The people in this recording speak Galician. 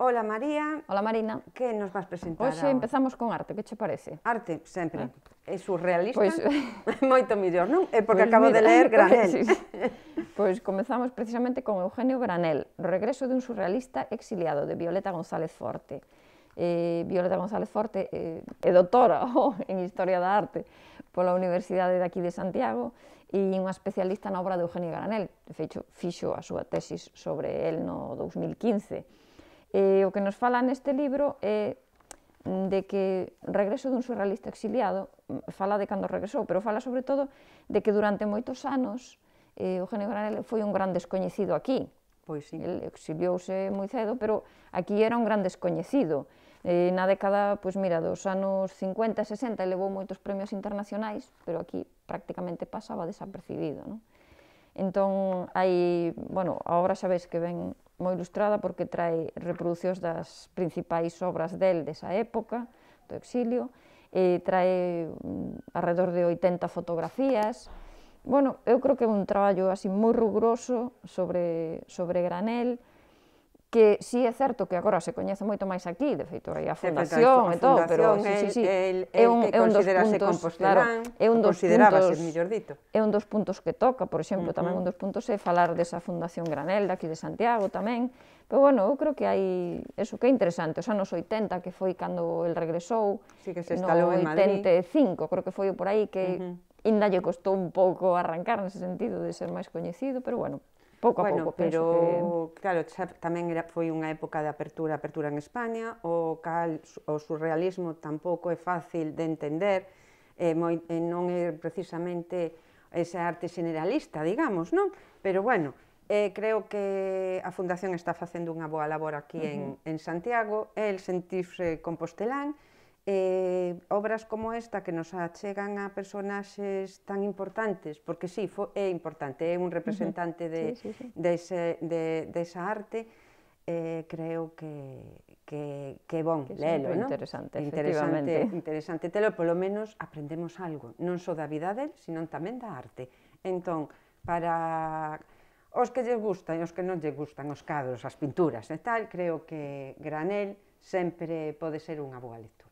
Hola María. Hola Marina. Que nos vas presentar? Hoxe empezamos con arte, que che parece? Arte, sempre. Eh? É surrealista. Pois... Moito millor, non? É porque pois acabo mira, de ler pois Granel. Pois, sí, sí. pois comezamos precisamente con Eugenio Granel, o regreso dun surrealista exiliado de Violeta González Forte. Eh, Violeta González Forte eh, é doutora oh, en Historia da Arte pola Universidade de aquí de Santiago e unha especialista na obra de Eugenio Granel. De feito, fixo a súa tesis sobre el no 2015 E eh, o que nos fala neste libro é mm, de que regreso dun surrealista exiliado, mm, fala de cando regresou, pero fala sobre todo de que durante moitos anos eh, Eugenio Granel foi un gran descoñecido aquí. Pois sí. El exiliouse moi cedo, pero aquí era un gran descoñecido. Eh, na década, pois mira, dos anos 50 e 60 levou moitos premios internacionais, pero aquí prácticamente pasaba desapercibido, non? Entón, hai, bueno, a obra xa veis que ven moi ilustrada porque trae reproducións das principais obras del desa época, do exilio, e trae mm, alrededor de 80 fotografías. Bueno, eu creo que é un traballo así moi rugroso sobre, sobre Granel, que sí é certo que agora se coñece moito máis aquí, de feito hai a fundación, e todo, pero sí, sí, sí, el, el, é un, é un dos puntos, claro, é un dos puntos, mellor dito. É un dos puntos que toca, por exemplo, uh -huh. tamén un dos puntos é falar desa fundación Granel de aquí de Santiago tamén, pero bueno, eu creo que hai, eso que é interesante, os anos 80, que foi cando el regresou, sí, que se instalou no Madrid, 85, creo que foi por aí que uh -huh. Inda lle costou un pouco arrancar nese sentido de ser máis coñecido, pero bueno, pouco a bueno, pouco, pero que... claro, xa, tamén era foi unha época de apertura, apertura en España, o cal o surrealismo tampouco é fácil de entender, eh, moi, eh, non é precisamente esa arte generalista, digamos, non? Pero bueno, eh, creo que a Fundación está facendo unha boa labor aquí uh -huh. en, en Santiago, el sentirse compostelán, eh, obras como esta que nos achegan a personaxes tan importantes, porque sí, fo, é importante, é un representante uh -huh. de, sí, sí, sí. De, ese, de, de esa arte, eh, creo que, que, que bon, que lelo, no? interesante, interesante, interesante telo, polo menos aprendemos algo, non só da vida del, sino tamén da arte. Entón, para os que lle gustan e os que non lle gustan os cadros, as pinturas e tal, creo que Granel sempre pode ser unha boa lectura.